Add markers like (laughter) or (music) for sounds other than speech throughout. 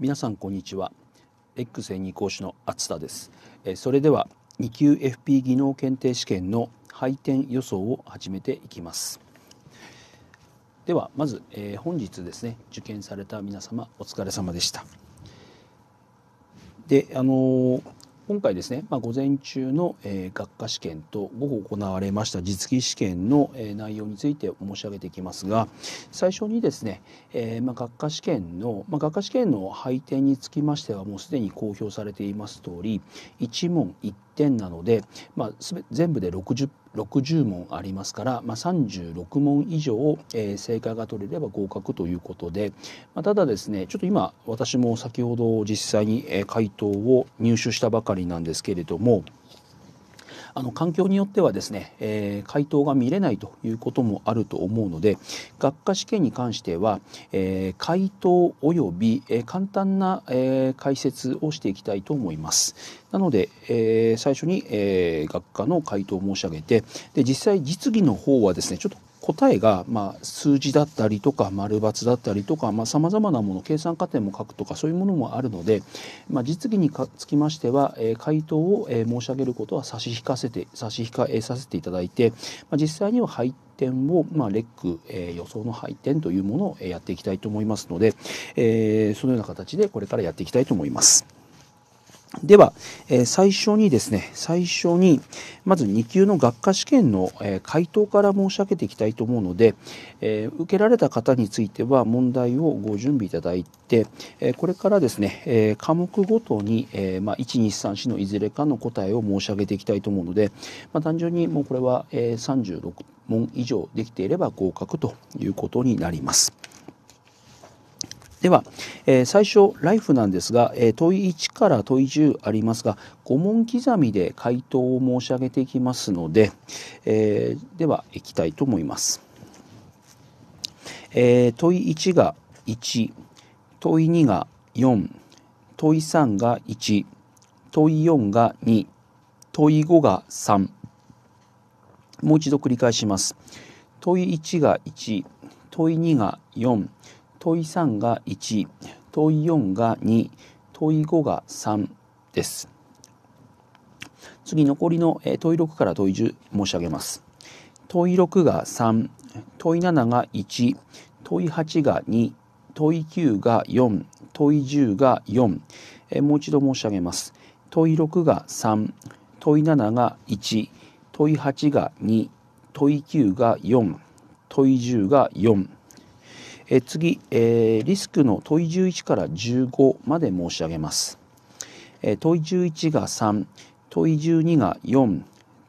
皆さんこんにちは X 変異講師の厚田ですそれでは2級 FP 技能検定試験の配点予想を始めていきますではまず、え本日ですね受験された皆様お疲れ様でしたであのー今回ですね、まあ、午前中の、えー、学科試験と午後行われました実技試験の、えー、内容について申し上げていきますが最初にですね、えー、まあ、学科試験の、まあ、学科試験の配点につきましてはもうすでに公表されています通り1問1点なので、まあ、全部で 60, 60問ありますから、まあ、36問以上、えー、正解が取れれば合格ということで、まあ、ただですねちょっと今私も先ほど実際に回答を入手したばかりなんですけれどもあの環境によってはですね、えー、回答が見れないということもあると思うので学科試験に関しては、えー、回答及び、えー、簡単な、えー、解説をしていきたいと思います。なので、えー、最初に、えー、学科の回答を申し上げてで実際実技の方はですねちょっと答えが、まあ、数字だったりとか丸×だったりとかさまざ、まなもの計算過程も書くとかそういうものもあるので、まあ、実技につきましては、えー、回答を、えー、申し上げることは差し引かせて差し控えさせていただいて、まあ、実際には配点を、まあ、レック、えー、予想の配点というものをやっていきたいと思いますので、えー、そのような形でこれからやっていきたいと思います。では、えー、最初にですね、最初に、まず2級の学科試験の、えー、回答から申し上げていきたいと思うので、えー、受けられた方については問題をご準備いただいて、えこれからですね、え科目ごとに、えまあ、1、2、3、4のいずれかの答えを申し上げていきたいと思うので、まあ、単純にもうこれは、え36問以上できていれば合格ということになります。では、えー、最初「ライフなんですが、えー、問1から問10ありますが5問刻みで回答を申し上げていきますので、えー、ではいきたいと思います。えー、問1が1問2が4問3が1問4が2問5が3もう一度繰り返します。問1が1問2が4問い3が1問い4が2問い5が3です次残りの問い6から問い10申し上げます問い6が3問い7が1問い8が2問い9が4問い10が4もう一度申し上げます問い6が3問い7が1問い8が2問い9が4問い10が4え次、えリスクの問い11から15まで申し上げます。え問い11が3、問い12が4、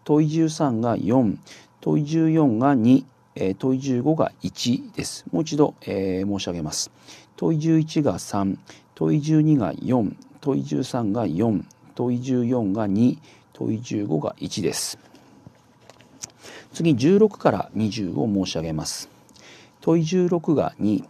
問い13が4、問い14が2、え問い15が1です。もう一度、え申し上げます。問い11が3、問い12が4、問い13が4、問い14が2、問い15が1です。次16から20を申し上げます。問い16が2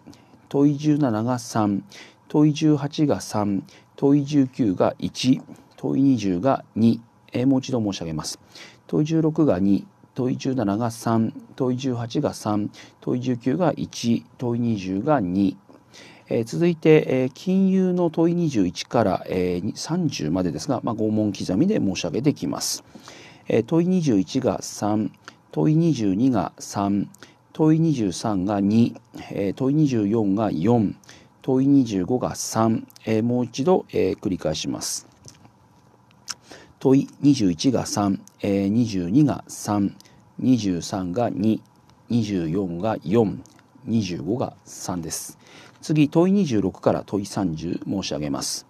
問い17が3問い18が3問い19が1問い20が2、もう一度申し上げます問い16が2問い17が3問い18が3問い19が1問い20が2続いて、金融の問い21から、30までですが、まあ、拷問刻みで申し上げてきます。問い21が3問い22が3問い23が2、えー、問い24が4、問い25が3、えー、もう一度、えー、繰り返します。問い21が3、えー、22が3、23が2、24が4、25が3です。次、問い26から問い30申し上げます。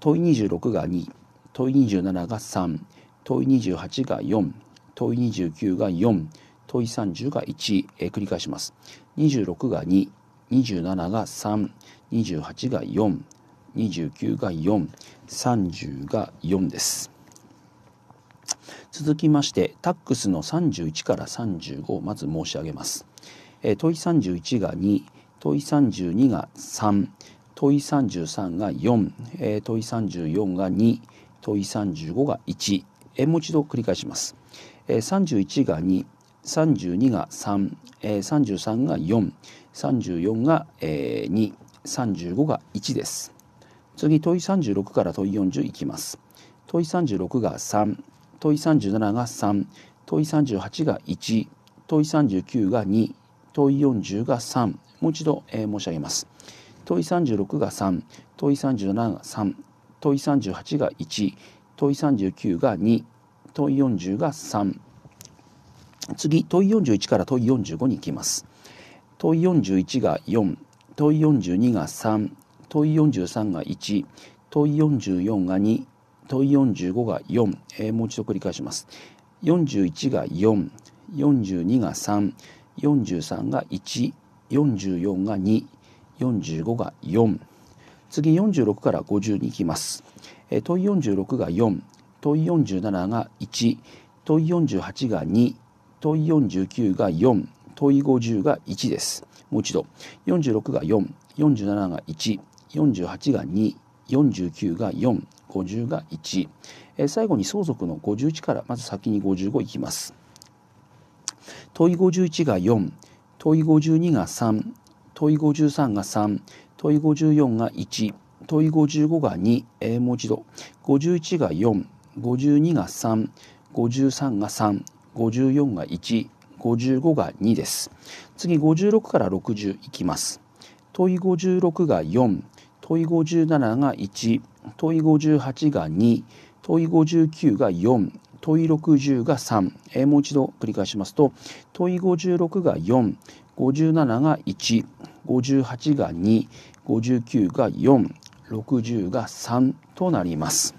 問い26が2、問い27が3、問い28が4、問い29が4、問い30が1、えー、繰り返します。26が2、27が3、28が4、29が4、30が4です。続きまして、タックスの31から35をまず申し上げます。えー、問い31が2、問い32が3、問い33が4、えー、問い34が2、問い35が1、えー、もう一度繰り返します。えー、31が2、32が3、えー、33が4、34が、えー、2、35が1です。次、問い36から問い40いきます。問い36が3、問い37が3、問い38が1、問い39が2、問い40が3。もう一度、えー、申し上げます。問い36が3、問い37が3、問い38が1、問い39が2、問い40が3。次問い41から問い45に行きます問い41が4問い42が3問い43が1問い44が2問い45が4、えー、もう一度繰り返します41が4 42が3 43が1 44が2 45が4次46から50に行きます、えー、問い46が4問い47が1問い48が2問い49が4問い50が1ですもう一度46が447が148が249が450が1、え最後に相続の51からまず先に55いきます問い51が4問い52が3問い53が3問い54が1問い55が2、えー、もう一度51が452が353が3 54が155が2です次56から60いきます問い56が4問い57が1問い58が2問い59が4問い60が3、えー、もう一度繰り返しますと問い56が4 57が1 58が2 59が4 60が3となります。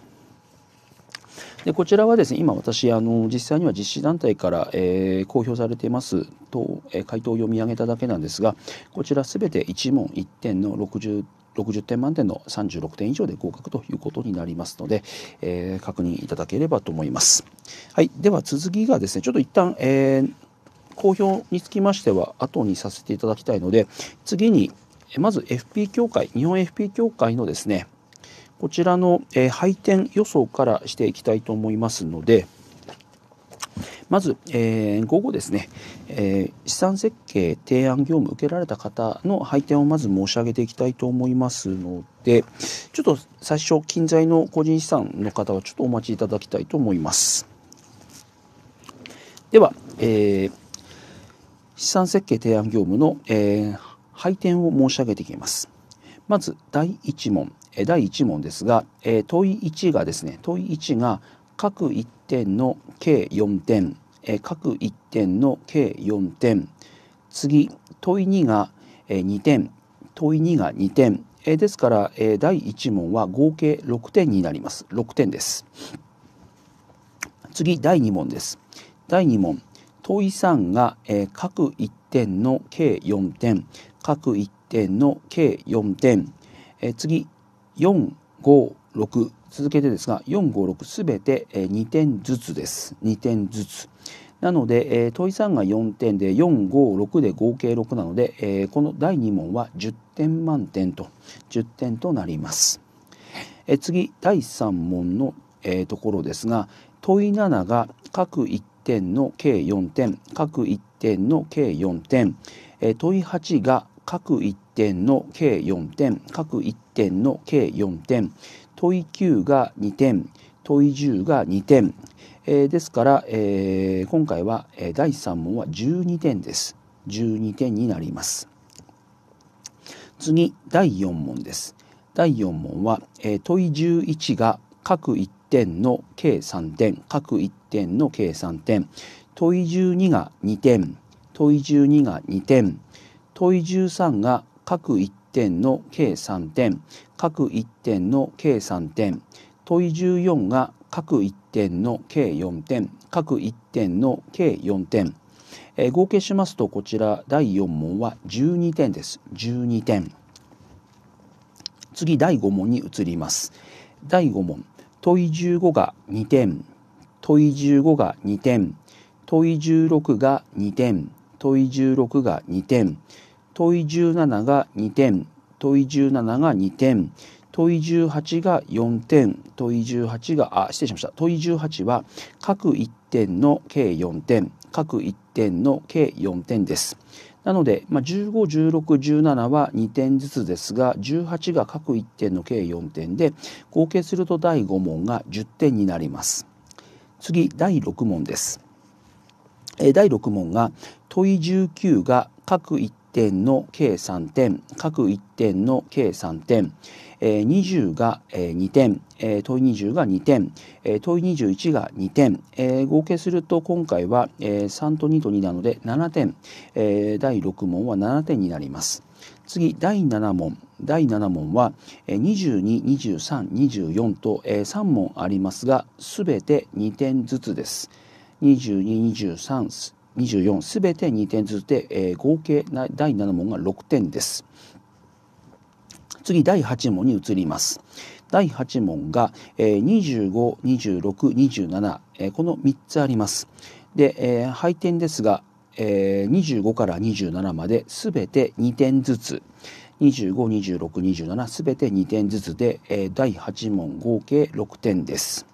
でこちらはですね今私あの実際には実施団体から、えー、公表されていますと、えー、回答を読み上げただけなんですがこちらすべて1問1点の60 60点満点の36点以上で合格ということになりますので、えー、確認いただければと思います。はい、では続きがですねちょっと一旦、えー、公表につきましては後にさせていただきたいので次にまず FP 協会日本 FP 協会のですねこちらの、えー、配点予想からしていきたいと思いますので、まず、えー、午後ですね、えー、資産設計提案業務受けられた方の配点をまず申し上げていきたいと思いますので、ちょっと最初、近在の個人資産の方はちょっとお待ちいただきたいと思います。では、えー、資産設計提案業務の、えー、配点を申し上げていきます。まず、第1問。第1問ですが、えー、問い1がですね問い1が各1点の計4点、えー、各1点の計4点次問い2が、えー、2点問い2が2点、えー、ですから、えー、第1問は合計6点になります6点です次第2問です第2問問い3が、えー、各1点の計4点各1点の計4点、えー、次続けてですが456すべて2点ずつです2点ずつなので、問い3が4点で456で合計6なので、この第2問は10点満点と10点となります、次第3問の、ところですが問い7が各1点の計4点各1点の計4点、問い8が各1点の計4点、各1点の計4点、問い9が2点、問い10が2点、えー、ですから、えー、今回は、えー、第3問は12点です。12点になります。次、第4問です。第4問は、えー、問い11が各1点の計3点、各1点の計3点、問い12が2点、問い12が2点、問い13が各1点の計3点各1点の計3点問い14が各1点の計4点各1点の計4点、え合計しますとこちら第4問は12点です12点次第5問に移ります第5問問い15が2点問い15が2点問い16が2点問い16が2点問い17が2点、問い17が2点、問い18が4点、問い18が、あ、失礼しました。問い18は各1点の計4点、各1点の計4点です。なので、まあ、15、16、17は2点ずつですが、18が各1点の計4点で、合計すると第5問が10点になります。次、第6問です。え第6問が問い19が各1点の計3点各1点の計3点、20が、2点、問い20が2点、問い21が2点、合計すると今回は、3と2と2なので7点、第6問は7点になります。次第7問第7問は222324と3問ありますが全て2点ずつです。2223 24すべて2点ずつで、えー、合計第7問が6点です。次第8問に移ります。第8問が、えー、25、26、27、えー、この3つあります。で、えー、配点ですが、えー、25から27まですべて2点ずつ。25、26、27すべて2点ずつで、えー、第8問合計6点です。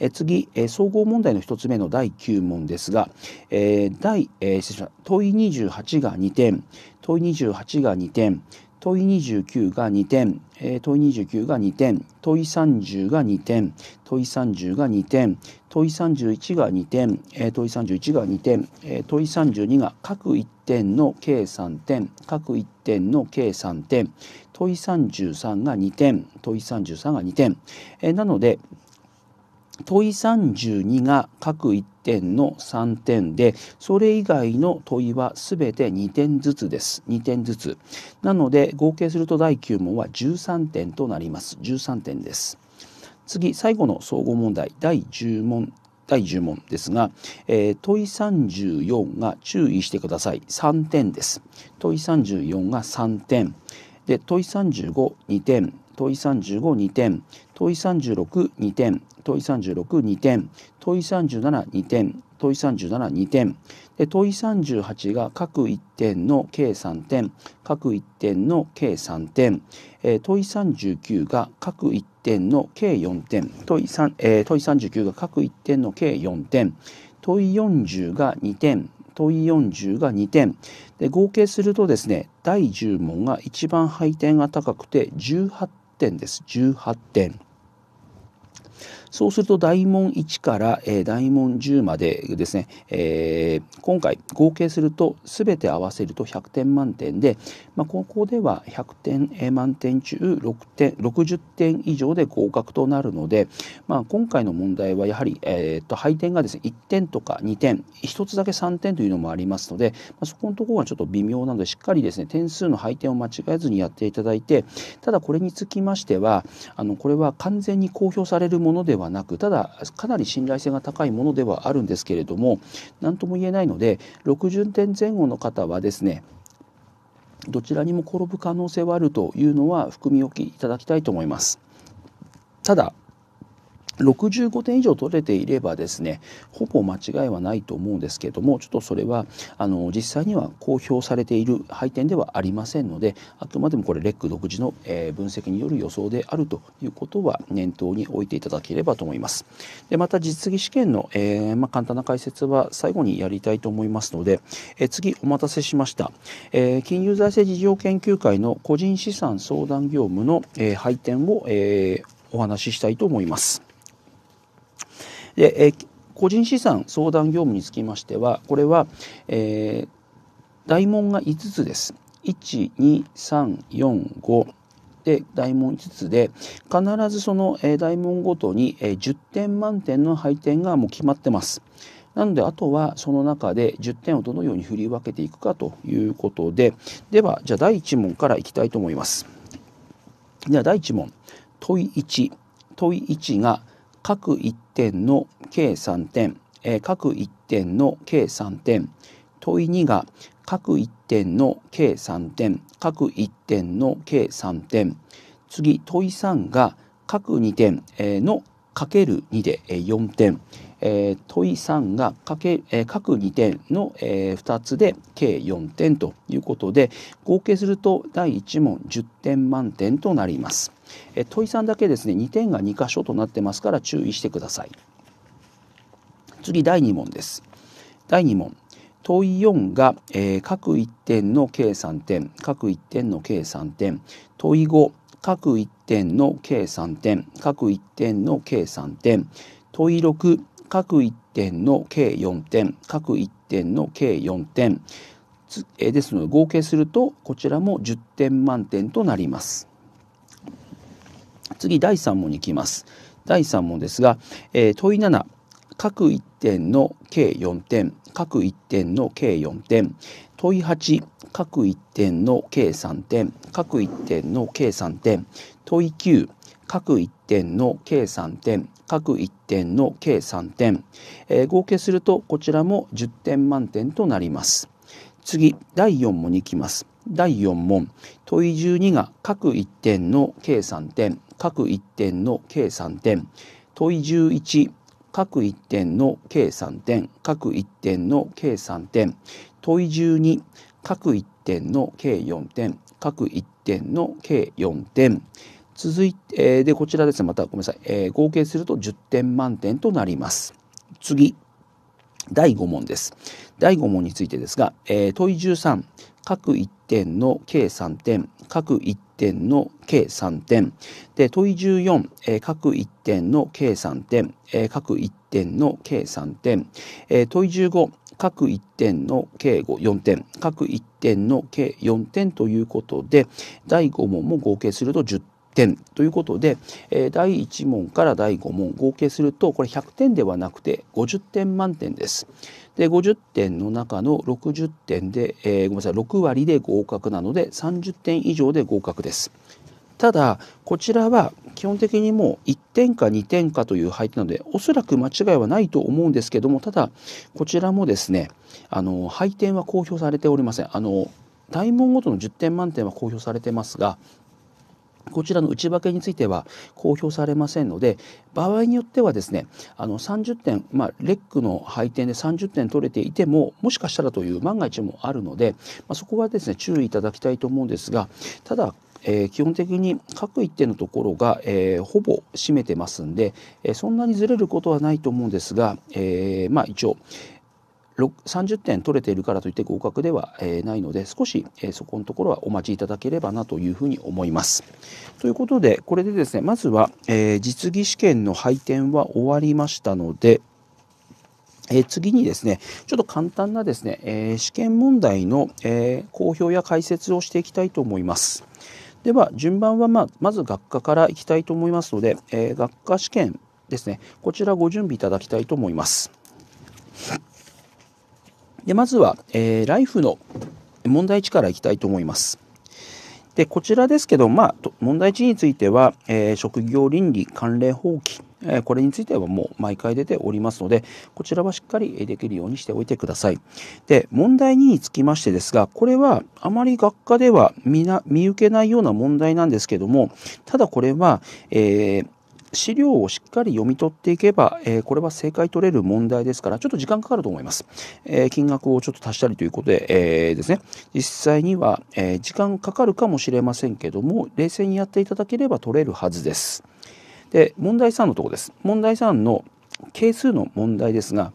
え次、え総合問題の1つ目の第9問ですが、え第、えー、問い28が2点問い28が2点問い29が2点、えー、問い29が2点、問い30が2点、問い30が2点、問い31が2点、えー、問い31が2点、えー、問い32が各1点の計3点、各1点の計3点、問い33が2点、問い33が2点。えー、なので、問い32が各1点の3点でそれ以外の問いはべて2点ずつです2点ずつなので合計すると第9問は13点となります13点です次最後の総合問題第10問第10問ですが、えー、問い34が注意してください3点です問い34が3点で問い352点問い352点問い362点問い362点問い372点問い372点で問い38が各1点の計3点各1点の計3点、え問い39が各1点の計4点問い,、えー、問い39が各1点の計4点問い40が2点問い40が2点で合計するとですね第10問が一番配点が高くて18点です。18点。そうすると大問1から、えー、大問10までですね、えー、今回合計すると全て合わせると100点満点で、まあ、ここでは100点満点中6点60点以上で合格となるので、まあ、今回の問題はやはり、えー、と配点がですね1点とか2点1つだけ3点というのもありますので、まあ、そこのところがちょっと微妙なのでしっかりですね点数の配点を間違えずにやっていただいてただこれにつきましてはあのこれは完全に公表されるものでははなくただかなり信頼性が高いものではあるんですけれども何とも言えないので60点前後の方はですねどちらにも転ぶ可能性はあるというのは含み置きいただきたいと思います。ただ65点以上取れていればですねほぼ間違いはないと思うんですけれどもちょっとそれはあの実際には公表されている配点ではありませんのであくまでもこれレック独自の、えー、分析による予想であるということは念頭に置いていただければと思います。でまた実技試験の、えー、まあ、簡単な解説は最後にやりたいと思いますので、えー、次お待たせしました、え金融財政事情研究会の個人資産相談業務の、え配点を、えお話ししたいと思います。で、え個人資産相談業務につきましては、これは、えー、大門が5つです。1、2、3、4、5。で大門5つで必ずその、えー、大門ごとに、えー、10点満点の配点がもう決まってます。なのであとはその中で10点をどのように振り分けていくかということでではじゃあ第1問からいきたいと思います。では第1問問1問1が各1点の計3点、えー、各1点の計3点問い2が各1点の計3点各1点の計3点次問い3が各2点のかける2で4点、えー、問い3がかけ、えー、各2点の、えー、2つで計4点ということで合計すると第1問10点満点となります。え問い3だけですね2点が2箇所となってますから注意してください次第2問です第2問問4が、えー、各1点の計3点各1点の計3点問5各1点の計3点各1点の計3点問6各1点の計4点各1点の計4点えですので合計するとこちらも10点満点となります。次第3問に行きます。第3問ですが、えー、問い7各1点の計4点各1点の計4点問い8各1点の計3点各1点の計3点問い9各1点の計3点各1点の計3点、えー、合計するとこちらも10点満点となります。次第4問に行きます。第4問問い12が各1点の計3点各1点の計3点問い11各1点の計3点各1点の計算点問い12各1点の計4点各1点の計4点続いてでこちらですねまたごめんなさい、えー、合計すると10点満点となります次第5問です。第5問についてですが、えー、問い13、各1点の計3点、各1点の計3点。で、問い14、えー、各1点の計3点、えー、各1点の計3点。えー、問い15、各1点の計5、4点、各1点の計4点ということで、第5問も合計すると10点ということで、え第1問から第5問合計するとこれ100点ではなくて50点満点です。で50点の中の60点で、えー、ごめんなさい6割で合格なので30点以上で合格です。ただこちらは基本的にもう1点か2点かという配点なのでおそらく間違いはないと思うんですけどもただこちらもですねあの配点は公表されておりません。あの大問ごとの10点満点は公表されてますがこちらの内訳については公表されませんので場合によってはですねあの30点、まあ、レックの配点で30点取れていてももしかしたらという万が一もあるので、まあ、そこはですね注意いただきたいと思うんですがただえー、基本的に各一定のところが、えー、ほぼ占めてますんで、えー、そんなにずれることはないと思うんですが、えまあ、一応、30点取れているからといって合格では、えないので少し、えそこのところはお待ちいただければなというふうに思います。ということでこれでですねまずは、え実技試験の配点は終わりましたので、え次にですね、ちょっと簡単なですね、え試験問題の、え公表や解説をしていきたいと思います。では順番は、ままず学科からいきたいと思いますので、え学科試験ですね、こちらご準備いただきたいと思います。でまずは、えー、ライフの問題1からいきたいと思います。でこちらですけど、まあ、問題1については、えー、職業倫理関連法規、えー、これについてはもう毎回出ておりますのでこちらはしっかりできるようにしておいてください。で問題2につきましてですがこれはあまり学科では見な見受けないような問題なんですけどもただこれは、えー資料をしっかり読み取っていけば、えー、これは正解取れる問題ですから、ちょっと時間かかると思います。えー、金額をちょっと足したりということで、えー、ですね、実際には、えー、時間かかるかもしれませんけども、冷静にやっていただければ取れるはずです。で、問題3のとこです。問題3の係数の問題ですが、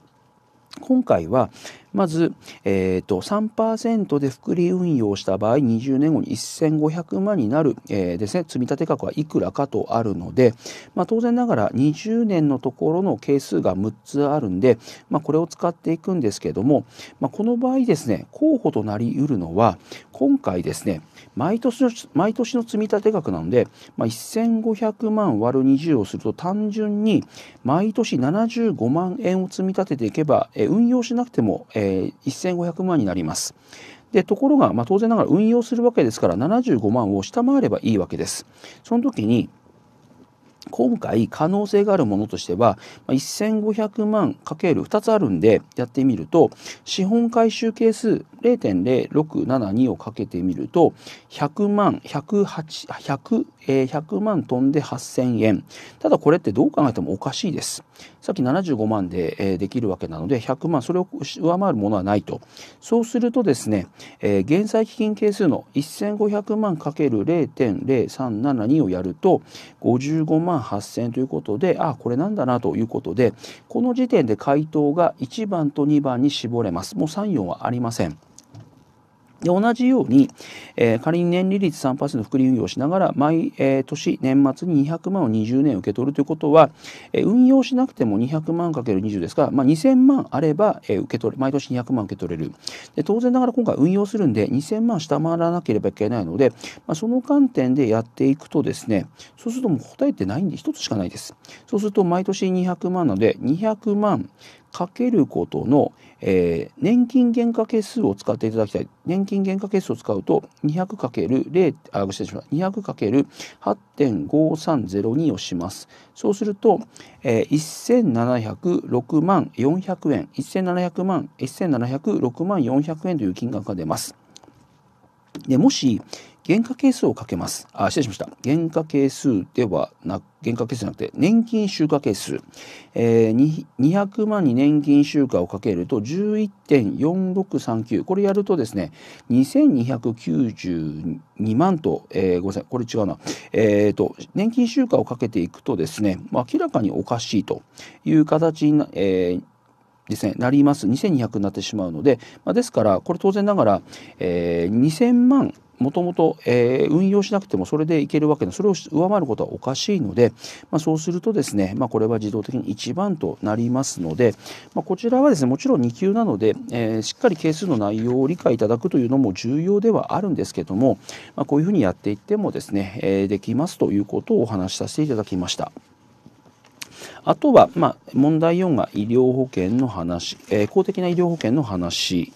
今回は、まず、えーと、3%で複利運用した場合20年後に1500万になる、えー、ですね積立額はいくらかとあるので、まあ、当然ながら20年のところの係数が6つあるんで、まあ、これを使っていくんですけども、まあ、この場合ですね候補となりうるのは今回ですね毎年の毎年の積立額なので、まあ、1500万割る20をすると単純に毎年75万円を積み立てていけば、えー、運用しなくても、ええ1500万になります。でところが、まあ、当然ながら運用するわけですから75万を下回ればいいわけです。その時に今回可能性があるものとしては1500万かける2つあるんでやってみると資本回収係数0.0672をかけてみると100万108 100, 100万飛んで8000円ただこれってどう考えてもおかしいです。さっき75万で、えできるわけなので100万それを上回るものはないとそうするとですね、え減済基金係数の1500万 ×0.0372 をやると55万8000ということであこれなんだなということでこの時点で回答が1番と2番に絞れますもう34はありません。で同じように、えー、仮に年利率3%福利運用をしながら毎、えー、年年末に200万を20年受け取るということは、えー、運用しなくても200万 ×20 ですから、まあ、2000万あれば、えー、受け取れ毎年200万受け取れるで当然ながら今回運用するんで2000万下回らなければいけないので、まあ、その観点でやっていくとですねそうするともう答えてないんで1つしかないですそうすると毎年200万なので200万かけることの、えー、年金減価係数を使っていただきたい。年金減価係数を使うと 200×0、あ、失礼しました。200×8.5302 をします。そうすると、えー、1706万400円、1700万、1706万400円という金額が出ます。でもし原価係数をかけます。あ、失礼しました。原価係数ではなく、原価係数じゃなくて、年金集荷係数。えー、200万に年金集荷をかけると11.4639。これやるとですね、2292万と、えー、ごめんなさい、これ違うな。えっ、ー、と、年金集荷をかけていくとですね、明らかにおかしいという形にな、えーですね、なります。2200になってしまうので、まあ、ですから、これ当然ながら、えー、2000万もともと運用しなくてもそれでいけるわけでそれを上回ることはおかしいので、まあ、そうするとですね、まあ、これは自動的に1番となりますので、まあ、こちらはですねもちろん2級なので、えー、しっかり係数の内容を理解いただくというのも重要ではあるんですけども、まこういうふうにやっていってもですね、えー、できますということをお話しさせていただきました。あとは、ま問題4が医療保険の話、えー、公的な医療保険の話。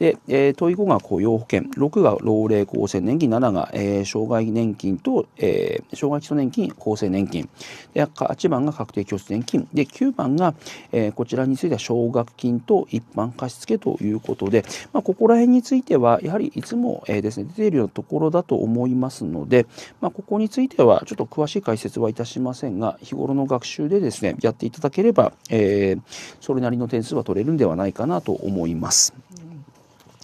で、えー、問い5が雇用保険、6が老齢厚生年金、7が、えー、障害年金と、えー、障害基礎年金、厚生年金、で8番が確定拠出年金、で9番が、えー、こちらについては奨学金と一般貸付ということで、まあ、ここら辺については、やはりいつも、えー、ですね、出ているようなところだと思いますので、まあ、ここについてはちょっと詳しい解説はいたしませんが、日頃の学習でですね、やっていただければ、えー、それなりの点数は取れるんではないかなと思います。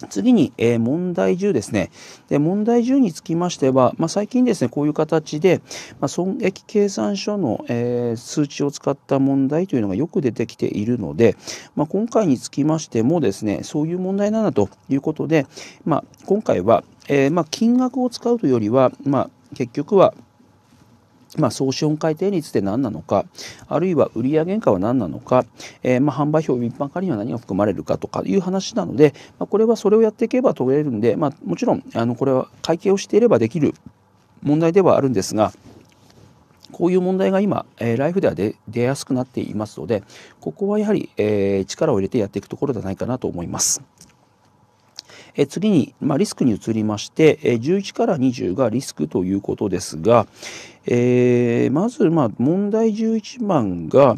次に、えー、問題10ですね。で、問題10につきましては、まあ、最近ですね、こういう形で、まあ、損益計算書の、えー、数値を使った問題というのがよく出てきているので、まあ、今回につきましてもですね、そういう問題なんだということで、まあ、今回は、えー、まあ、金額を使うというよりは、まあ、結局は、まあ、総資本回転率って何なのか、あるいは売上原価は何なのか、えー、まあ販売表一般化には何が含まれるかとかいう話なので、まあ、これはそれをやっていけば取れるんで、まあ、もちろんあのこれは会計をしていればできる問題ではあるんですが、こういう問題が今、えー、ライフでは出やすくなっていますので、ここはやはり、えー、力を入れてやっていくところではないかなと思います。え次に、まあ、リスクに移りまして、え11から20がリスクということですが、えー、まず、まあ、問題11番が、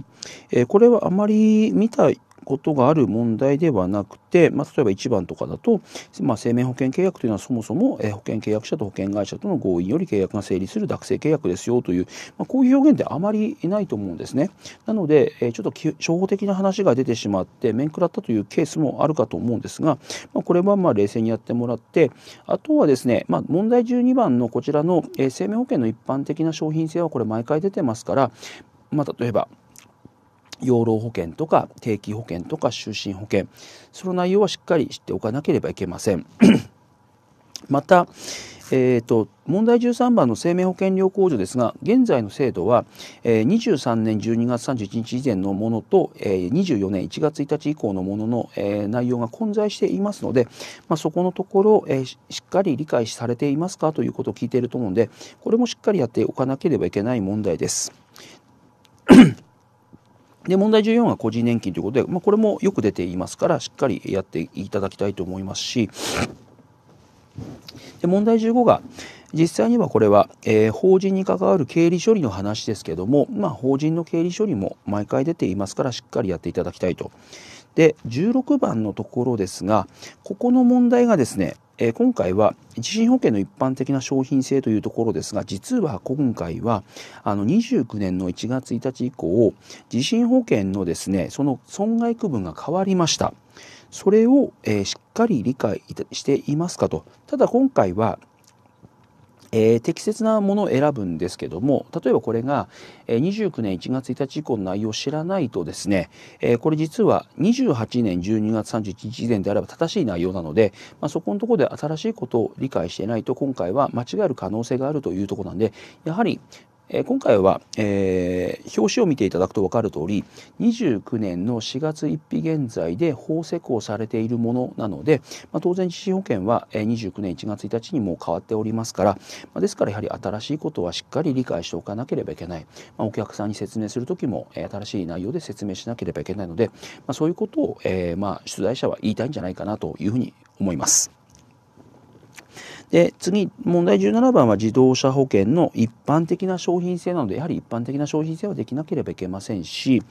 えー、これはあまり見たことがある問題ではなくて、まあ、例えば1番とかだと、まあ、生命保険契約というのはそもそも保険契約者と保険会社との合意により契約が成立する学生契約ですよという、まあ、こういう表現ってあまりないと思うんですね。なので、えちょっと初歩的な話が出てしまって面食らったというケースもあるかと思うんですが、まあ、これはまあ冷静にやってもらってあとはですね、まあ、問題12番のこちらの、え生命保険の一般的な商品性はこれ毎回出てますから、まあ、例えば養老保険とか定期保険とか就寝保険その内容はしっかり知っておかなければいけません (coughs) また、えーと、と問題13番の生命保険料控除ですが現在の制度は、えー、23年12月31日以前のものと、えー、24年1月1日以降のものの、えー、内容が混在していますので、まあ、そこのところ、えー、しっかり理解されていますかということを聞いていると思うのでこれもしっかりやっておかなければいけない問題です。で問題14が個人年金ということで、まあ、これもよく出ていますからしっかりやっていただきたいと思いますしで問題15が実際にはこれは、えー、法人に関わる経理処理の話ですけども、まあ、法人の経理処理も毎回出ていますからしっかりやっていただきたいと。で16番のところですがここの問題がですねえ今回は地震保険の一般的な商品性というところですが実は今回はあの29年の1月1日以降地震保険のですねその損害区分が変わりましたそれを、えしっかり理解していますかとただ今回はえー、適切なものを選ぶんですけども例えばこれが、えー、29年1月1日以降の内容を知らないとですね、えー、これ実は28年12月31日以前であれば正しい内容なので、まあ、そこのところで新しいことを理解していないと今回は間違える可能性があるというところなんでやはりえー、今回は、えー、表紙を見ていただくと分かるとおり29年の4月1日現在で法施行されているものなので、まあ、当然地震保険は29年1月1日にもう変わっておりますから、まあ、ですからやはり新しいことはしっかり理解しておかなければいけない、まあ、お客さんに説明する時も新しい内容で説明しなければいけないので、まそういうことを、えー、まあ、取材者は言いたいんじゃないかなというふうに思います。で、次、問題17番は自動車保険の一般的な商品性なので、やはり一般的な商品性はできなければいけませんし、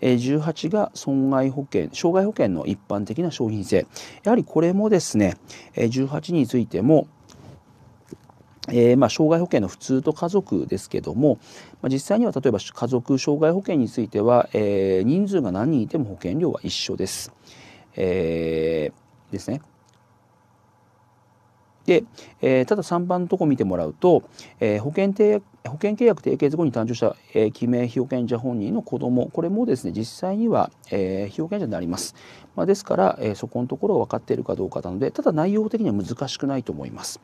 18が損害保険、障害保険の一般的な商品性。やはりこれもですね、18についても、えー、まあ、障害保険の普通と家族ですけども、まあ、実際には例えば家族障害保険については、えー、人数が何人いても保険料は一緒です。えー、ですね。で、えー、ただ3番のとこ見てもらうと、えー、保険契約保険契約締結後に誕生した、えー、記名被保険者本人の子どもこれもですね実際には、えー、被保険者になります、まあ、ですから、えー、そこのところ分かっているかどうかなのでただ内容的には難しくないと思います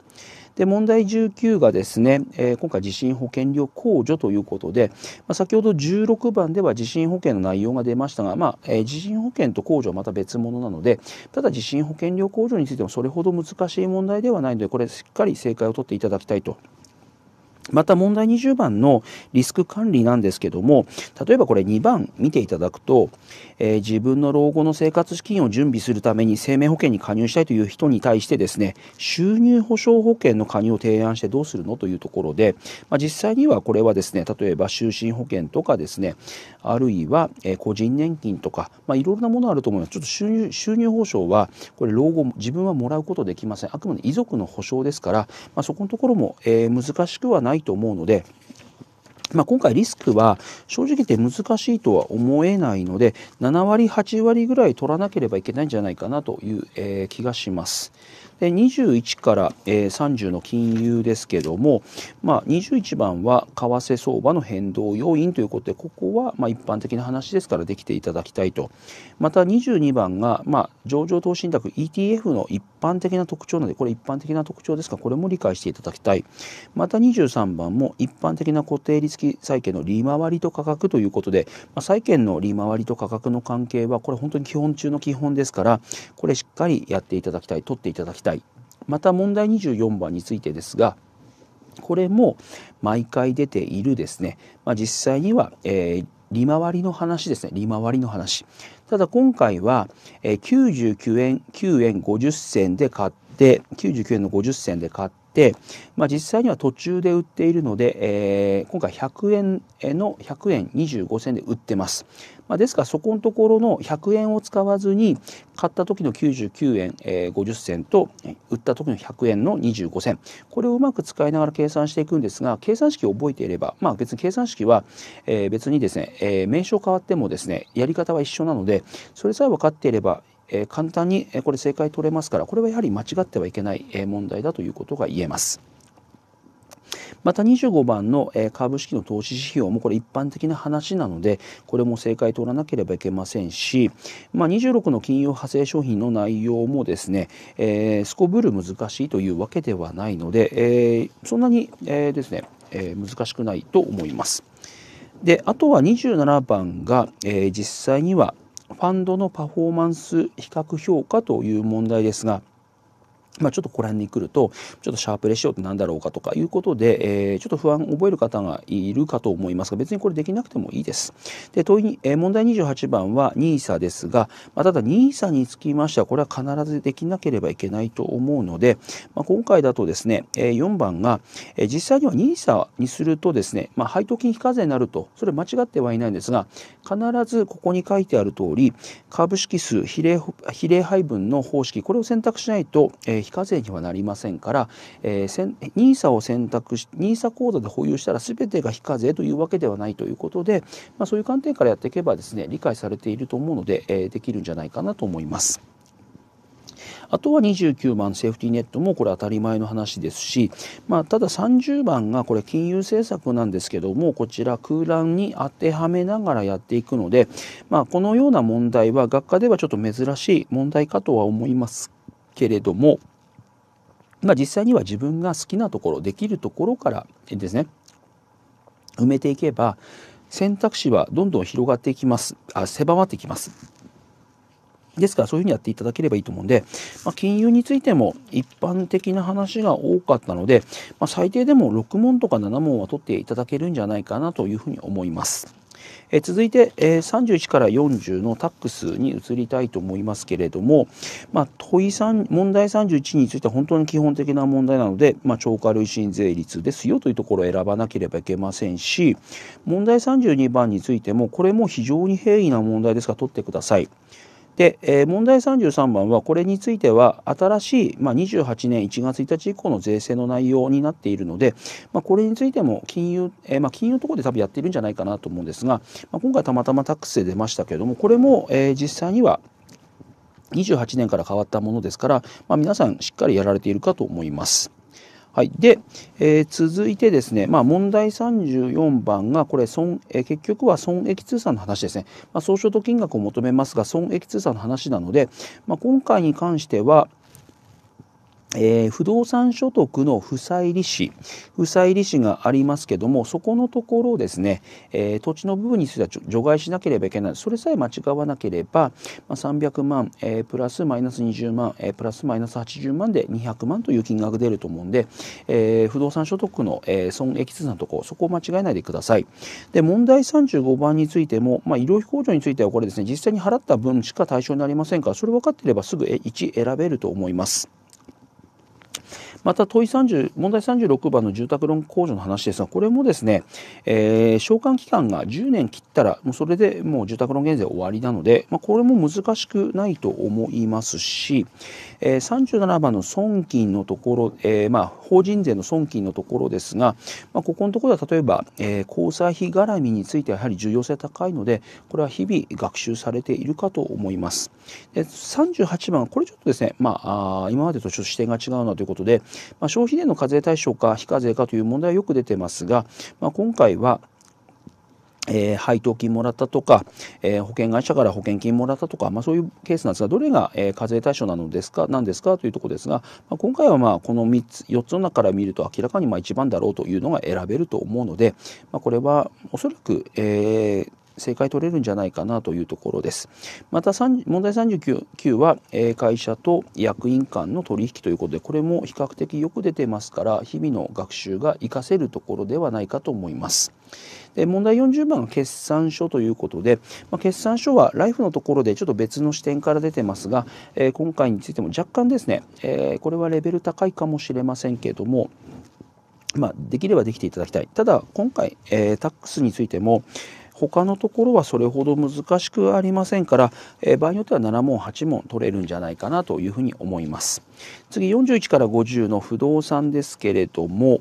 で問題19がですね、えー、今回地震保険料控除ということで、まあ、先ほど16番では地震保険の内容が出ましたが、まあえー、地震保険と控除はまた別物なのでただ地震保険料控除についてもそれほど難しい問題ではないのでこれしっかり正解を取っていただきたいとまた問題20番のリスク管理なんですけども、例えばこれ2番見ていただくと、えー、自分の老後の生活資金を準備するために生命保険に加入したいという人に対してですね、収入保障保険の加入を提案してどうするのというところで、まあ、実際にはこれはですね、例えば就寝保険とかですね、あるいは、え個人年金とか、まあ、いろいろなものあると思います。ちょっと収入収入保障は、これ老後、自分はもらうことできません。あくまで遺族の保障ですから、まあ、そこのところも、えー、難しくはないないと思うので、まあ、今回リスクは正直言って難しいとは思えないので7割8割ぐらい取らなければいけないんじゃないかなという、えー、気がします。で21から30の金融ですけども、まあ、21番は為替相場の変動要因ということでここはま一般的な話ですからできていただきたいとまた22番がま上場投資信託 ETF の一般的な特徴なのでこれ一般的な特徴ですがこれも理解していただきたいまた23番も一般的な固定利付債券の利回りと価格ということで、ま債券の利回りと価格の関係はこれ本当に基本中の基本ですからこれしっかりやっていただきたい取っていただきたいまた問題24番についてですがこれも毎回出ているですね、まあ、実際には、えー、利回りの話ですね利回りの話ただ今回は、えー、99円9円50銭で買って99円の50銭で買っ、まあ、実際には途中で売っているので、えー、今回100円の100円25銭で売ってます。まあ、ですからそこのところの100円を使わずに買った時の99円、えー、50銭と売った時の100円の25銭これをうまく使いながら計算していくんですが計算式を覚えていれば、まあ、別に計算式は、えー、別にですね、えー、名称変わってもですねやり方は一緒なのでそれさえ分かっていればえ簡単に、えこれ正解取れますからこれはやはり間違ってはいけない、え問題だということが言えます。また25番の株式の投資指標もこれ一般的な話なのでこれも正解取らなければいけませんし、まあ、26の金融派生商品の内容もですね、えー、すこぶる難しいというわけではないので、えー、そんなに、えー、ですね、えー、難しくないと思います。であとは27番が、えー、実際にはファンドのパフォーマンス比較評価という問題ですがまあ、ちょっとここら辺に来ると、ちょっとシャープレシオって何だろうかとかいうことで、えー、ちょっと不安を覚える方がいるかと思いますが、別にこれできなくてもいいです。で、問い、えー、問題28番は NISA ですが、まあ、ただ NISA につきましては、これは必ずできなければいけないと思うので、まあ、今回だとですね、えー、4番が、えー、実際には NISA にするとですね、まあ、配当金非課税になると、それ間違ってはいないんですが、必ずここに書いてある通り、株式数比例、比例配分の方式、これを選択しないと、えー非課税にはなりませんから、えー、NISA を選択し NISA 口座で保有したら全てが非課税というわけではないということで、まあ、そういう観点からやっていけばですね理解されていると思うので、えー、できるんじゃないかなと思います。あとは29番セーフティーネットもこれ当たり前の話ですし、まあ、ただ30番がこれ金融政策なんですけどもこちら空欄に当てはめながらやっていくので、まあ、このような問題は学科ではちょっと珍しい問題かとは思いますけれども。まあ、実際には自分が好きなところできるところからですね埋めていけば選択肢はどんどん広がっていきますあ狭まっていきます。ですからそういうふうにやっていただければいいと思うんで、まあ、金融についても一般的な話が多かったので、まあ、最低でも6問とか7問は取っていただけるんじゃないかなというふうに思います。え続いて、え31から40のタックスに移りたいと思いますけれども、まあ、問い問題31については本当に基本的な問題なので、まあ、超過累進税率ですよというところを選ばなければいけませんし問題32番についてもこれも非常に平易な問題ですが取ってください。で、えー、問題33番はこれについては新しい、まあ、28年1月1日以降の税制の内容になっているので、まあ、これについても金融、えー、まあ、金融のところで多分やっているんじゃないかなと思うんですが、まあ、今回たまたまタックスで出ましたけれどもこれも、えー、実際には28年から変わったものですから、まあ、皆さんしっかりやられているかと思います。はい、で、えー、続いてですね、まあ、問題34番がこれ損、えー、結局は損益通算の話ですね、まあ、総所得金額を求めますが損益通算の話なので、まあ、今回に関しては、えー、不動産所得の負債利子、負債利子がありますけども、そこのところをですね、えー、土地の部分については除外しなければいけない。それさえ間違わなければ、まあ、300万、えー、プラスマイナス20万、えー、プラスマイナス80万で200万という金額出ると思うんで、えー、不動産所得の、えー、損益通算のところ、そこを間違えないでください。で、問題35番についても、まあ、医療費控除についてはこれですね、実際に払った分しか対象になりませんから、それ分かっていればすぐ1選べると思います。また問い30問題36番の住宅ローン控除の話ですがこれもですね、えー、償還期間が10年切ったらもうそれでもう住宅ローン減税終わりなので、まあ、これも難しくないと思いますし、えー、37番の損金のところ、えー、まあ、法人税の損金のところですが、まあ、ここのところは例えば、えー、交際費絡みについてはやはり重要性高いので、これは日々学習されているかと思います。で38番、これちょっとですね、まあ、今までとちょっと視点が違うなということで、まあ、消費税の課税対象か非課税かという問題はよく出てますが、まあ、今回は、えー、配当金もらったとか、えー、保険会社から保険金もらったとか、まあ、そういうケースなんですがどれが、えー、課税対象なのですか何んですかというところですが、まあ、今回はまあこの3つ4つの中から見ると明らかにまあ一番だろうというのが選べると思うので、まあ、これはおそらく、えー、正解取れるんじゃないかなというところです。また問題39は、え会社と役員間の取引ということでこれも比較的よく出てますから日々の学習が活かせるところではないかと思います。で問題40番が決算書ということで、まあ、決算書はライフのところでちょっと別の視点から出てますが、えー、今回についても若干ですね、えー、これはレベル高いかもしれませんけれども、まあ、できればできていただきたい。ただ、今回、えー、タックスについても、他のところはそれほど難しくありませんから、えー、場合によっては7問8問取れるんじゃないかなというふうに思います次41から50の不動産ですけれども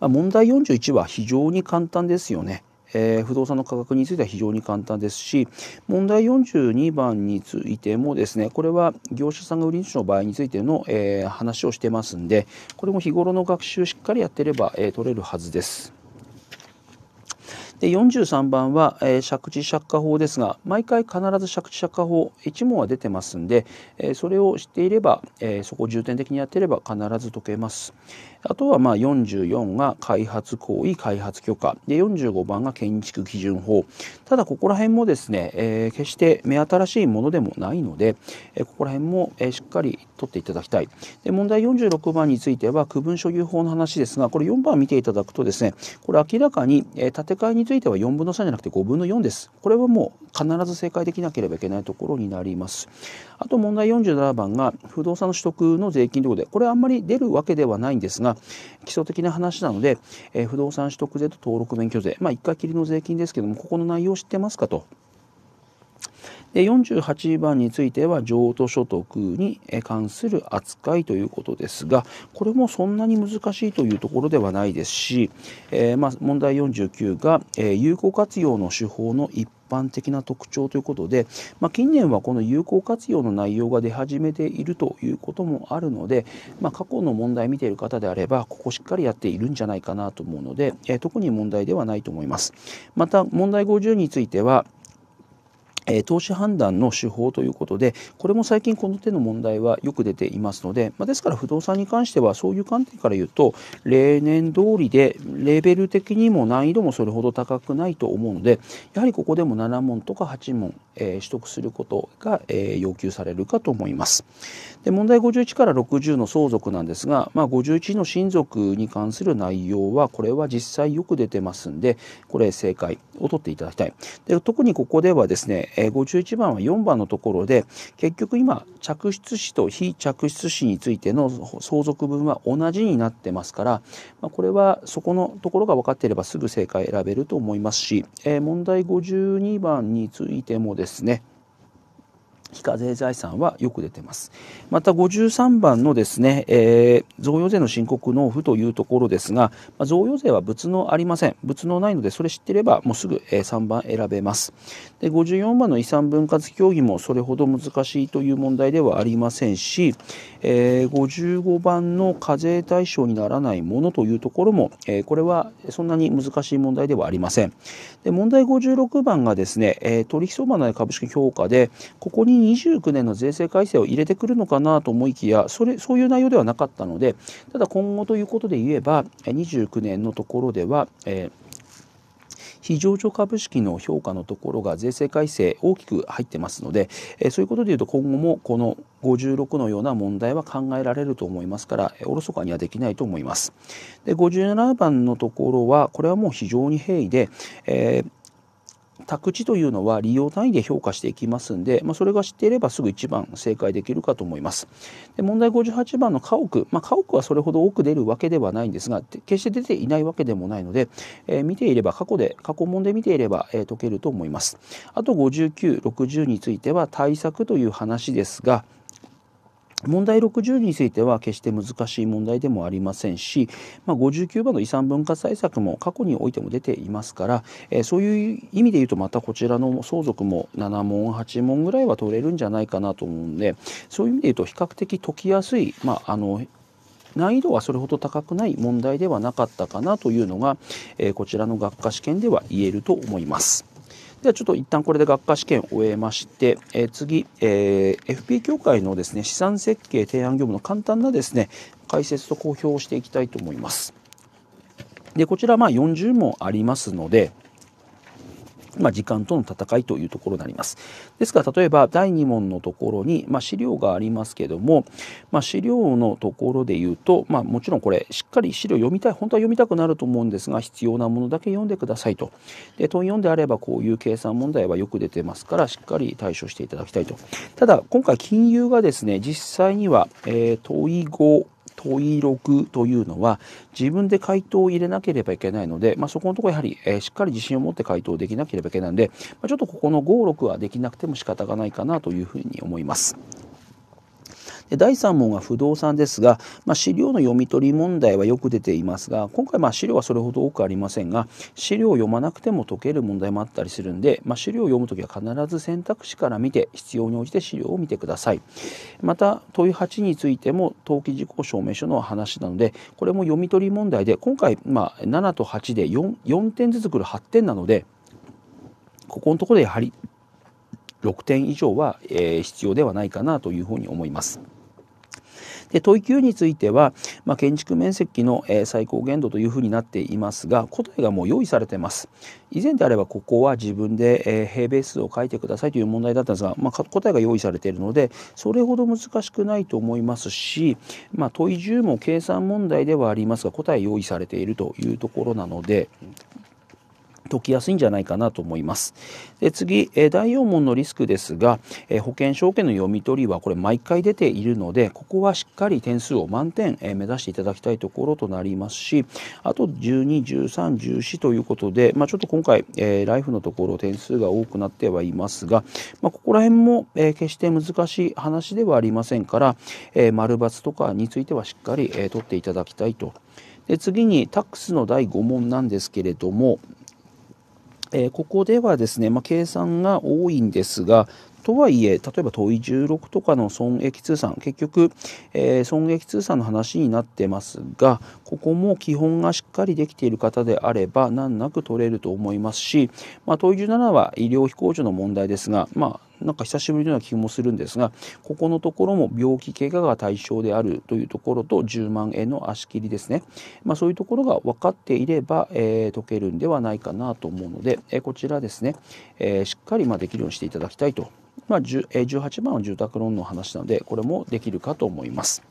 まあ、問題41は非常に簡単ですよね。えー、不動産の価格については非常に簡単ですし問題42番についてもですねこれは業者さんが売り主の場合についての、えー、話をしてますんでこれも日頃の学習しっかりやってれば、えー、取れるはずです。で43番は、えー、借地借家法ですが毎回必ず借地借家法1問は出てますんで、えー、それを知っていれば、えー、そこを重点的にやってれば必ず解けます。あとはまあ44が開発行為開発許可で45番が建築基準法ただここら辺もですね、えー、決して目新しいものでもないので、えー、ここら辺も、えー、しっかり取っていただきたいで問題46番については区分所有法の話ですがこれ4番見ていただくとですねこれ明らかに、えー、建て替えについてついては4分の3じゃなくて5分の4です。これはもう必ず正解できなければいけないところになります。あと問題47番が不動産の取得の税金ということで、これはあんまり出るわけではないんですが、基礎的な話なので、えー、不動産取得税と登録免許税、まあ、1回きりの税金ですけども、ここの内容を知ってますかと。で48番については譲渡所得に関する扱いということですがこれもそんなに難しいというところではないですし、えー、まあ問題49が、えー、有効活用の手法の一般的な特徴ということで、まあ、近年はこの有効活用の内容が出始めているということもあるので、まあ、過去の問題を見ている方であればここしっかりやっているんじゃないかなと思うので、えー、特に問題ではないと思います。また問題50についてはえ投資判断の手法ということでこれも最近この手の問題はよく出ていますので、まあ、ですから不動産に関してはそういう観点から言うと例年通りでレベル的にも難易度もそれほど高くないと思うのでやはりここでも7問とか8問、えー、取得することが、えー、要求されるかと思います。で問題51から60の相続なんですが、まあ、51の親族に関する内容はこれは実際よく出てますんでこれ正解を取っていただきたい。で特にここではですねえ51番は4番のところで結局今着出子と非着出子についての相続分は同じになってますから、まあ、これはそこのところが分かっていればすぐ正解選べると思いますし、えー、問題52番についてもですね非課税財産はよく出てます。また53番のですね、えー、贈与税の申告納付というところですが、まあ、贈与税は物のありません。物のないので、それ知ってればもうすぐ3番選べます。で54番の遺産分割協議もそれほど難しいという問題ではありませんし、えー、55番の課税対象にならないものというところも、えー、これはそんなに難しい問題ではありません。で問題56番がですね、え取引相場の株式評価で、ここに2029年の税制改正を入れてくるのかなと思いきやそれそういう内容ではなかったのでただ今後ということで言えば29年のところでは、えー非常場株式の評価のところが税制改正大きく入ってますので、えそういうことでいうと今後もこの56のような問題は考えられると思いますから、おろそかにはできないと思います。で57番のところはこれはもう非常に平易で、えー宅地というのは利用単位で評価していきますんで、まあ、それが知っていればすぐ1番正解できるかと思います。で問題58番の家屋、まあ、家屋はそれほど多く出るわけではないんですが決して出ていないわけでもないので、えー、見ていれば過去で過去問で見ていれば、えー、解けると思います。あと5960については対策という話ですが問題60については決して難しい問題でもありませんし、まあ、59番の遺産分割対策も過去においても出ていますから、えー、そういう意味で言うとまたこちらの相続も7問8問ぐらいは取れるんじゃないかなと思うんでそういう意味で言うと比較的解きやすい、まあ、あの難易度はそれほど高くない問題ではなかったかなというのが、えー、こちらの学科試験では言えると思います。ではちょっと一旦これで学科試験を終えまして、えー、次、えー、FP 協会のですね資産設計提案業務の簡単なですね解説と公表をしていきたいと思います。でこちらまあ40問ありますので、まあ、時間との戦いというところになります。ですから例えば第2問のところに、まあ、資料がありますけども、まあ、資料のところで言うと、まあ、もちろんこれしっかり資料読みたい本当は読みたくなると思うんですが必要なものだけ読んでくださいと。で問4であればこういう計算問題はよく出てますからしっかり対処していただきたいと。ただ今回金融がですね実際には、えー、問い5問い6というのは自分で回答を入れなければいけないので、まあ、そこのところやはり、えー、しっかり自信を持って回答できなければいけないので、まあ、ちょっとここの56はできなくても仕方がないかなというふうに思います。第3問が不動産ですが、まあ、資料の読み取り問題はよく出ていますが今回まあ資料はそれほど多くありませんが資料を読まなくても解ける問題もあったりするんで、まあ、資料を読むときは必ず選択肢から見て必要に応じて資料を見てくださいまた問い8についても登記事項証明書の話なのでこれも読み取り問題で今回まあ7と8で 4, 4点ずつくる8点なのでここのところでやはり6点以上は、え必要ではないかなというふうに思います。で問い9については、まあ、建築面積の、え最高限度というふうになっていますが答えがもう用意されてます以前であればここは自分で、え平米数を書いてくださいという問題だったんですが、まあ、答えが用意されているのでそれほど難しくないと思いますし、まあ、問い10も計算問題ではありますが答え用意されているというところなので解きやすいんじゃないかなと思います。で次、え第4問のリスクですが、え保険証券の読み取りはこれ毎回出ているのでここはしっかり点数を満点、え目指していただきたいところとなりますしあと121314ということで、まあ、ちょっと今回、えライフのところ点数が多くなってはいますが、まあ、ここら辺も、え決して難しい話ではありませんから、えー、丸×とかについてはしっかり、え取っていただきたいと。で次にタックスの第5問なんですけれどもえー、ここではですね、まあ、計算が多いんですが、とはいえ、例えば問い16とかの損益通算、結局、えー、損益通算の話になってますが、ここも基本がしっかりできている方であれば、難なく取れると思いますし、まあ、問い17は医療費控除の問題ですが、まあ、なんか久しぶりのような気もするんですがここのところも病気経過が対象であるというところと10万円の足切りですね、まあ、そういうところが分かっていれば、えー、解けるんではないかなと思うので、えー、こちらですね、えー、しっかりまできるようにしていただきたいと、まあ、18万は住宅ローンの話なのでこれもできるかと思います。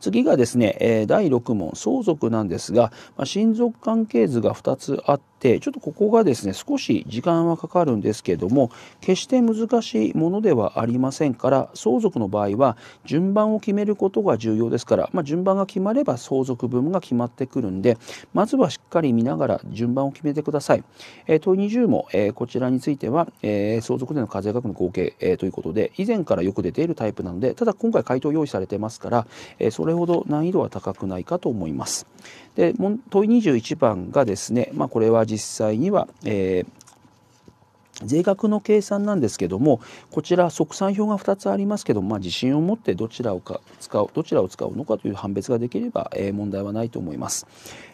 次がですね、第6問、相続なんですが、親族関係図が2つあって、て、ちょっとここがですね、少し時間はかかるんですけども、決して難しいものではありませんから、相続の場合は順番を決めることが重要ですから、まあ、順番が決まれば相続分が決まってくるんで、まずはしっかり見ながら順番を決めてください。えー、問20も、えー、こちらについては、えー、相続税の課税額の合計、えー、ということで、以前からよく出ているタイプなので、ただ今回回答用意されてますから、えー、それほど難易度は高くないかと思います。で問い21番がですね、まあ、これは実際には、えー税額の計算なんですけどもこちら即算表が2つありますけどまあ、自信を持ってどちらをか使うどちらを使うのかという判別ができれば、えー、問題はないと思います、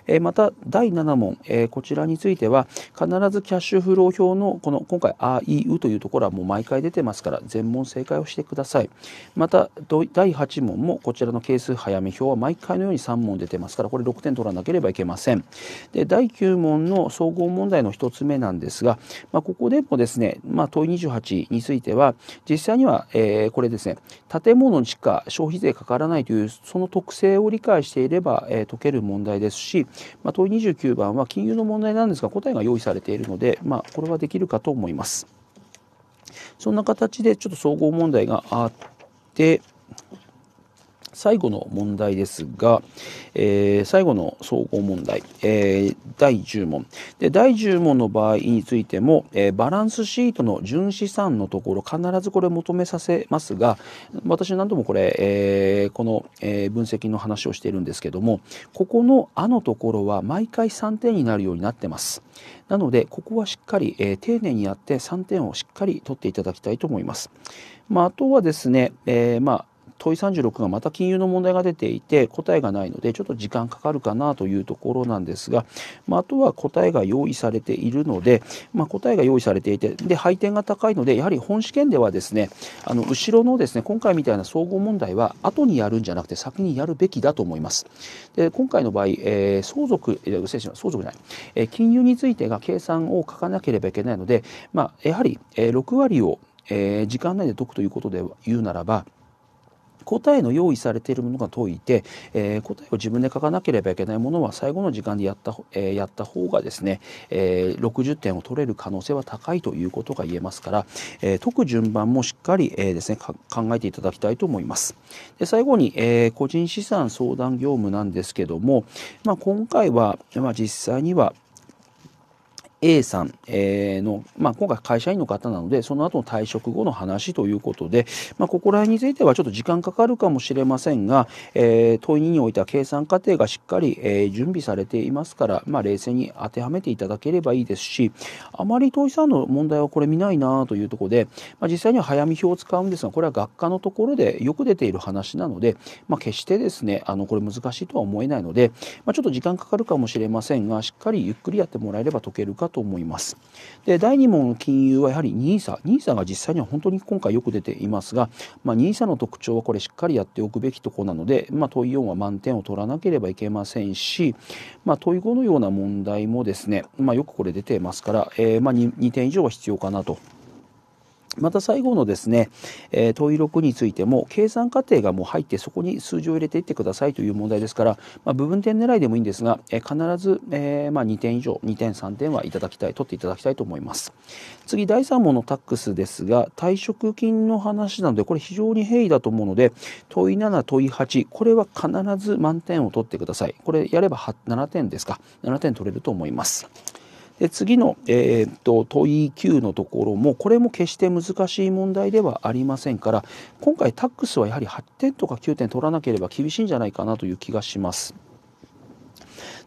えまた第7問、えこちらについては必ずキャッシュフロー表のこの今回「あいう」というところはもう毎回出てますから全問正解をしてくださいまた第8問もこちらの係数早め表は毎回のように3問出てますからこれ6点取らなければいけませんで第9問の総合問題の1つ目なんですが、まあ、ここでもですね、まあ、問い28については実際には、えこれですね建物にしか消費税かからないというその特性を理解していれば、え解ける問題ですしまあ、問い29番は金融の問題なんですが答えが用意されているので、まあ、これはできるかと思います。そんな形でちょっと総合問題があって、最後の問題ですが、えー、最後の総合問題、えー、第10問で第10問の場合についても、えー、バランスシートの純資産のところ必ずこれ求めさせますが私何度もこれ、えこの、え分析の話をしているんですけどもここの「あ」のところは毎回3点になるようになってます。なのでここはしっかり、え丁寧にやって3点をしっかり取っていただきたいと思います。まあ、あとはですね、えまあ問い36がまた金融の問題が出ていて答えがないのでちょっと時間かかるかなというところなんですが、まあ、とは答えが用意されているので、まあ、答えが用意されていてで配点が高いのでやはり本試験ではですねあの後ろのですね今回みたいな総合問題は後にやるんじゃなくて先にやるべきだと思います。で今回の場合、えー、相続失礼相続じゃない、えー、金融についてが計算を書かなければいけないので、まあ、やはり6割をえー、時間内で解くということで言うならば答えの用意されているものが解いて、えー、答えを自分で書かなければいけないものは最後の時間でやった,、えー、やった方がですね、えー、60点を取れる可能性は高いということが言えますから、えー、解く順番もしっかり、えー、ですね、考えていただきたいと思います。で最後に、えー、個人資産相談業務なんですけども、まあ、今回は、まあ、実際には A さん、えの、まあ、今回会社員の方なので、その後の退職後の話ということで、まあ、ここら辺についてはちょっと時間かかるかもしれませんが、えー、問いにおいては計算過程がしっかり、えー、準備されていますから、まあ、冷静に当てはめていただければいいですし、あまり問いさんの問題はこれ見ないなというところで、まあ、実際には早見表を使うんですが、これは学科のところでよく出ている話なので、まあ、決してですね、あの、これ難しいとは思えないので、まあ、ちょっと時間かかるかもしれませんが、しっかりゆっくりやってもらえれば解けるかとと思います。で第2問の金融はやはり NISA。NISA が実際には本当に今回よく出ていますが、まあ、NISA の特徴はこれしっかりやっておくべきとこなので、まあ、問い4は満点を取らなければいけませんし、まあ、問い5のような問題もですね、まあ、よくこれ出てますから、えー、まあ 2, 2点以上は必要かなとまた最後のですね、えー、問い6についても計算過程がもう入ってそこに数字を入れていってくださいという問題ですから、まあ、部分点狙いでもいいんですが、えー、必ず、えー、まあ、2点以上2点3点はいただきたい取っていただきたいと思います次第3問のタックスですが退職金の話なのでこれ非常に平易だと思うので問い7問い8これは必ず満点を取ってくださいこれやれば7点ですか7点取れると思いますで次の、えー、っと問い9のところもこれも決して難しい問題ではありませんから今回タックスはやはり8点とか9点取らなければ厳しいんじゃないかなという気がします。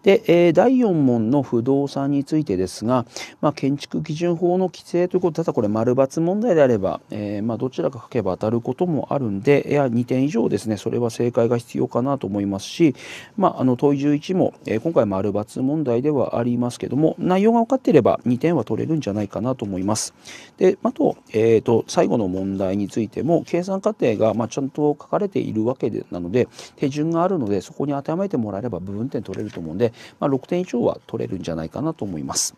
で、え第4問の不動産についてですが、まあ、建築基準法の規制ということただこれ丸×問題であれば、えまあ、どちらか書けば当たることもあるんでいや2点以上ですねそれは正解が必要かなと思いますし、まあ、あの問い11も、え今回丸×問題ではありますけども内容が分かっていれば2点は取れるんじゃないかなと思います。であと,、えーと、最後の問題についても計算過程が、まあ、ちゃんと書かれているわけでなので手順があるのでそこに当てはめてもらえれば部分点取れると思うんでまあ、6点以上は取れるんじゃないかなと思います。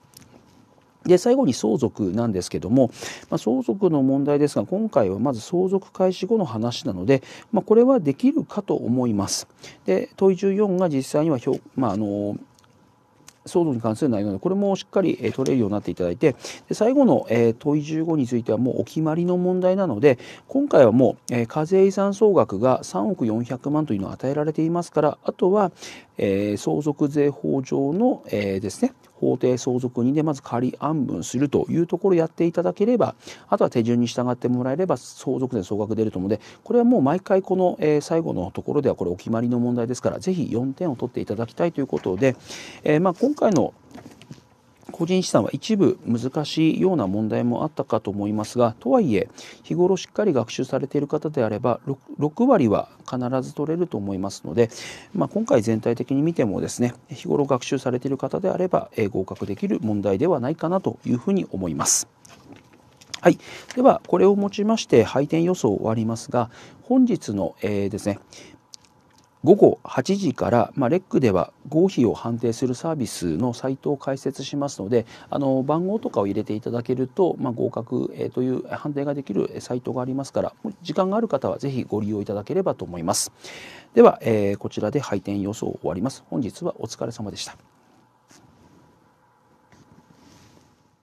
で最後に相続なんですけども、まあ、相続の問題ですが今回はまず相続開始後の話なので、まあ、これはできるかと思います。で問い14が実際には、まあ、あの騒動に関する内容でこれもしっかり、え取れるようになっていただいてで最後の、え問い15についてはもうお決まりの問題なので今回はもう、え課税遺産総額が3億400万というのを与えられていますからあとは、え相続税法上の、えですね法定相続人でまず仮安分するというところをやっていただければあとは手順に従ってもらえれば相続税総額出ると思うのでこれはもう毎回この、え最後のところではこれお決まりの問題ですから是非4点を取っていただきたいということで、えまあ、今回の個人資産は一部難しいような問題もあったかと思いますがとはいえ日頃しっかり学習されている方であれば 6, 6割は必ず取れると思いますので、まあ、今回全体的に見てもですね日頃学習されている方であれば、え合格できる問題ではないかなというふうに思います。はい、ではこれをもちまして配点予想を終わりますが本日の、えー、ですね午後8時から、まあ、レックでは合否を判定するサービスのサイトを開設しますのであの番号とかを入れていただけると、まあ、合格、えという判定ができるサイトがありますから時間がある方はぜひご利用いただければと思いますでは、えー、こちらで配点予想を終わります本日はお疲れ様でした